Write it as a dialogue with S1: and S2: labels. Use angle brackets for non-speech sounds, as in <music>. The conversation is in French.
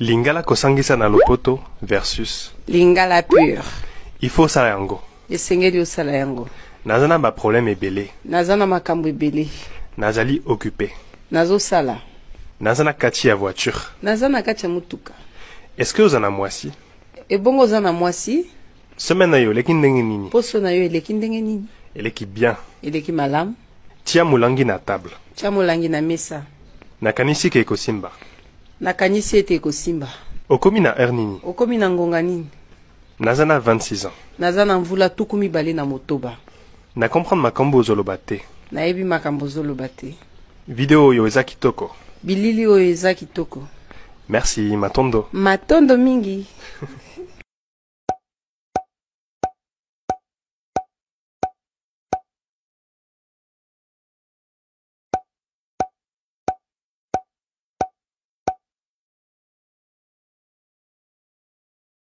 S1: lingala kosangisa na lopoto versus
S2: lingala pure
S1: ifo sala yango
S2: esengeli osala yango
S1: Nazana na baproblème ebele
S2: Nazana makambo ebele
S1: nazali occupé
S2: Nazo sala.
S1: Nazana kati ya voiture
S2: Nazana kati ya
S1: est-ce que oza mwasi
S2: ebongo oza na mwasi
S1: semaine yo eleki ndenge nini
S2: poso na yo eleki ndenge nini
S1: eleki bien
S2: eleki malam?
S1: tia na table
S2: tia molangi na mesa
S1: nakanisi ke ekosimba
S2: na ete simba
S1: okomi na okumina
S2: okomi na nini
S1: naza na 26 ans
S2: naza na mvula tuku mibale na motoba
S1: na comprendre makambo ozoloba te
S2: nayebi makambo ozoloba te
S1: video oyo eza kitoko
S2: bilili oyo eza kitoko
S1: merci matondo
S2: matondo mingi <laughs>